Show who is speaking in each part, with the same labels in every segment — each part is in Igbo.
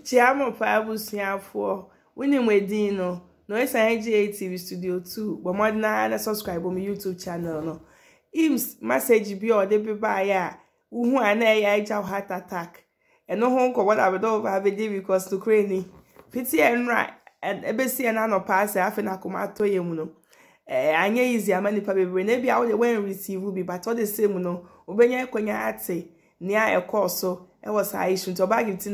Speaker 1: Tiramos para buscar for Winimedino. Nós a NGA TV Studio 2, but more than na subscribe my YouTube channel. No. Ims message bi ọ debe ba ya uhu a ya agya heart attack. Ɛno ho nkɔbɔ da abɛdɔ ba abɛdi because to kure Piti na no. anya easy ama bebree na ebi a receive bi but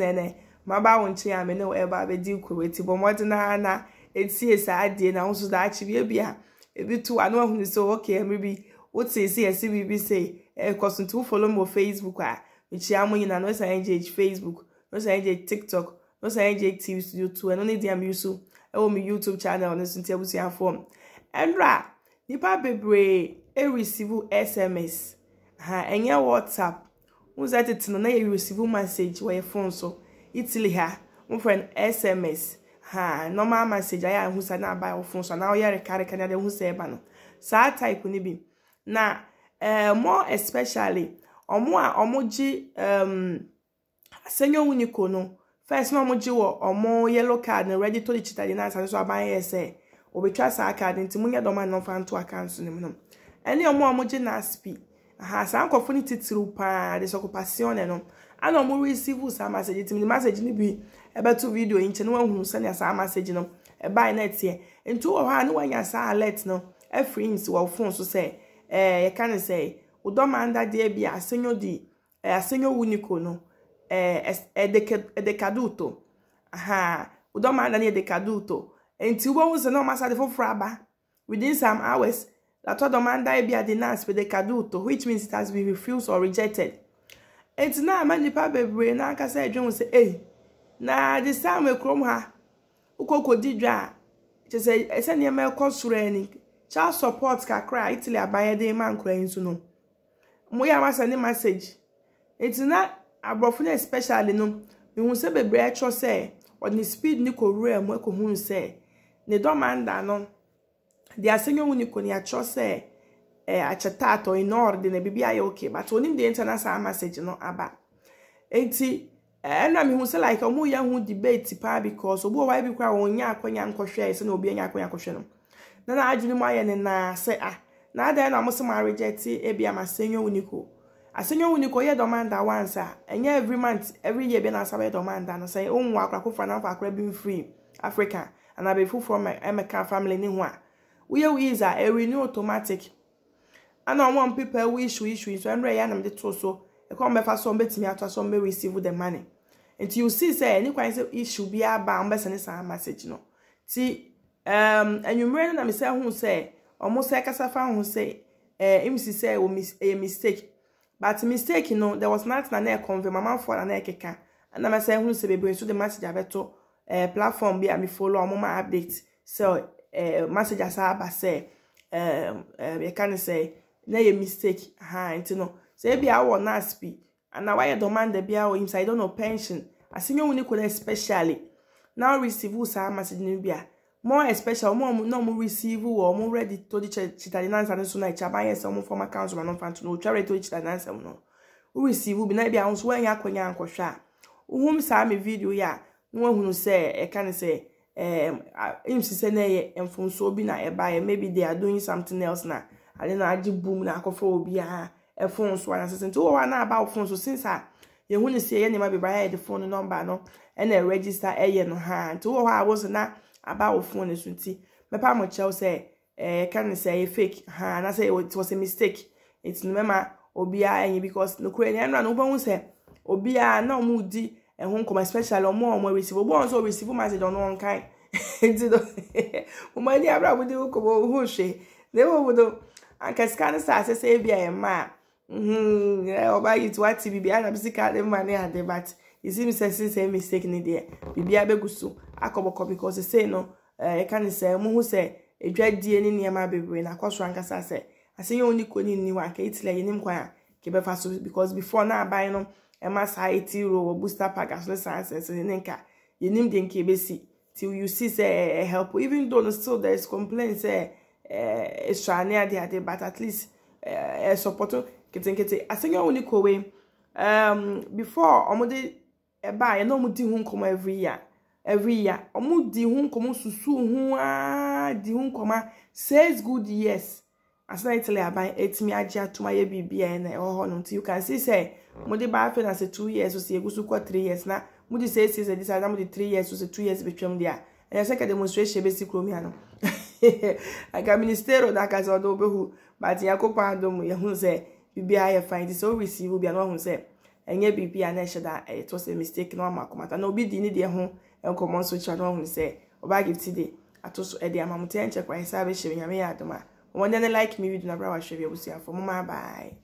Speaker 1: no ate ma bawo nche ya mene ebe abedi kwuru eti bụ mmadụ na na esi esi adie na nso da achi bia bia ebi tu anu ehunu se oke bi wote esi esi bibi se e kosun tu facebook a michi amunyi na no sai facebook no sai tiktok no sai tv youtube channel no nipa sms ha whatsapp itili ha mfrɛ no sms ha normal message ayɛ a ɛho sɛ na aba ɛwɔ so na ɔyɛ rekareka na ɛho sɛ ɛba no saa type no bi na eh, more especially ɔmo a ɔmo gye ɛɛm asɛnyɛ wunyi ko no first na ɔmo gye wɔ ɔmo yellow card no ready to the chita de na asase so aban yɛ sɛ obetwa saa card nti mo nyɛ dɔm a nɔfa nto aka nso ne mu nom ɛne ɔmo a ɔmo gye naspi ha saa nkurɔfoɔ no titiriw paa a na no ana ɔmo receive saa message ti ne message no bi ɛbɛto video yi nkyɛn na sɛnea saa no na ɛteɛ ntu wɔ hɔ a na wɔanya saa alert no afiri nsi wɔ phone so sɛ ɛɛ yɛka ne sɛ ɔdɔma ndadeɛ bi asenyo di ɛɛ asenyo no ɛɛ ɛdekaduto ndadeɛ ɛdekaduto nti wɔn sɛ na ɔmo asade foforɔ aba within some La tua domanda è biadinanza per decaduto, which means it has been refused or rejected. Enti na amanipa bebree n'aka sị edwe sị eyi na de saa m ha ukoko di dwa a kye sị ese nneɛma ɛkɔ soro ani child support kakra a italy abanye dị ma nkora yi nso no ya yɛ amasa ne message enti na especially no ihu sɛ bebree ɛtwɔ sɛ ɔde speed ne kɔ wura mu ɛkɔ hu sɛ ne dɔmanda no. the assegno unico ne akyerɛ sɛ eh, akyɛtaatɔ in ordine biribi ayɛ okay but onim deɛ nti na saa message no aba e nti ɛna eh, mehu like ɔmo yɛ ho debate paa because obi bi koraa wɔn nyɛ akɔnya nkɔhwɛ na obi anya akɔnya akɔhwɛ no na na adwene mu ayɛ ne na sɛ ama a ɛnyɛ e e every month every year bi na no sɛ ohun africa eh, family woyɛ wo user ɛwɔ ni automatic ɛna wɔn pepa ɛwɔ issue issue nso ɛnura yɛ anam de to so ɛkɔ wɔn bɛfa so wɔn bɛtumi ato so wɔn bɛ receive the money nti you see sɛ ɛni kwan sɛ issue bi aba wɔn bɛsɛ ne saa message no ti ɛɛm ɛnwumire no nam sɛ ɛho sɛ wɔn sɛ ɛkasa fa ho sɛ ɛɛ emisi sɛ ɛwɔ mis ɛyɛ mistake but mistake no there was nothing na na ɛkɔnve eh, mama fo na na ɛkeka ɛna mɛ sɛ ɛho sɛ bebree nso de message abɛto ɛɛ eh, platform bi a mi follow wɔn ma update sɛ eh, message saa aba say. um, you yɛka ne sɛ na yɛ mistake ha nti no sɛ ebi awɔ nurse bi ana wayɛ dɔmanda bi awɔ inside know pension asenye wo ne kola especially Now receive saa message no bi a more especially ọmọ ọmọ náà mo receive wọ ọmọ ready tó di chitali nansa ne so na ẹkya e abayẹ sẹ ọmọ former council ma nọfa ntono otwa ready to di chitali nansa mu no We receive bi na ebi ahosuo ẹnyẹ akɔnya nkɔhwɛ a wohum saa mi video yɛ a na wɔn ahunu sɛ ɛka e ne sɛ. Um, im sise na ɛyɛ mfonso bi na ɛbaeɛ maybe they are doing something else na ade na agye boom na akɔfɔ obiara ɛfon so na sɛ nti wowɔ na aba wo fon so since a yɛhu ne sɛ yɛ nneɛma bebree a yɛde fon no number no ɛna register ɛyɛ no ha nti wowɔ hɔ na aba wo fon no so nti mɛpa mo kyɛw sɛ eh, ɛɛ ka ne sɛ ɛyɛ fake ha anasɛ it was a mistake nti no mɛma obiara ɛnyɛ because nokura yɛn no a no wobɛhu sɛ obiara na ɔmo di And ɛho come especially ɔmo a ɔmo receive obi a ɔmo nso receive message ɔno ɔnkan nti do ɔmo ani abira ɔmo come nkɔmɔ ɔmo hwɛ na ewu ɔmo do akasika no sa say be a ɛma a ɔba yi tiwa ti bibi ana bi sika ne ma ne ade but it seems say since ɛyɛ mistake ne deɛ bibi abegu so akɔbɔkɔ because say no ɛka say, sɛ ɔmo ho sɛ edwa die ne nneɛma bebree na akɔ so ankasa sɛ asɛnyɛ wɔn ni kɔ ne nni wa nka etila yɛ ne nkwan a kebɛfa so because before na aban no ɛma saa eti ro wɔ booster pack aso saa nsɛnsɛn ne nka yɛnim deɛ nka ebesi till you see sɛ ɛɛ help even though no still there is complain sɛ ɛɛ esuane ade ade but at least ɛɛ support ketenkete asenya wɔn ni kowe um before wɔn de ɛbaa yɛn na wɔn di ho nkɔmɔ every year every year wɔn di ho nkɔmɔ susu ho aa di ho nkɔmɔ Says good years asena italy aban etimi agye atoma yɛ biribia na ɛwɔ hɔ no nti you can see sɛ mode mm. ba afei na sɛ two years so sɛ yɛgu so kɔ three years na mode sɛ esi sɛ de sɛ na mode three years so sɛ two years betwam deɛ ɛyɛ sɛ ka demonstration bɛsi kurom ya no aka ministero na aka sɛ ɔde wobɛhu but nyankopɔn adom yɛhu sɛ biribia yɛ fine nti sɛ woreceive bia na wahu sɛ ɛnyɛ biribia na ɛhyɛ da ɛyɛtɔ sɛ mistake na wama akɔmata na obi di ne deɛ ho nkɔmmɔ nso kyerɛ na wahu sɛ ɔbaa gifti de ato so ɛde ama mo tɛ nkyɛ kwa yɛ sɛ abɛhyɛ nyame yɛ adom a When they like me, we do not browse. She will see her for mama. Bye.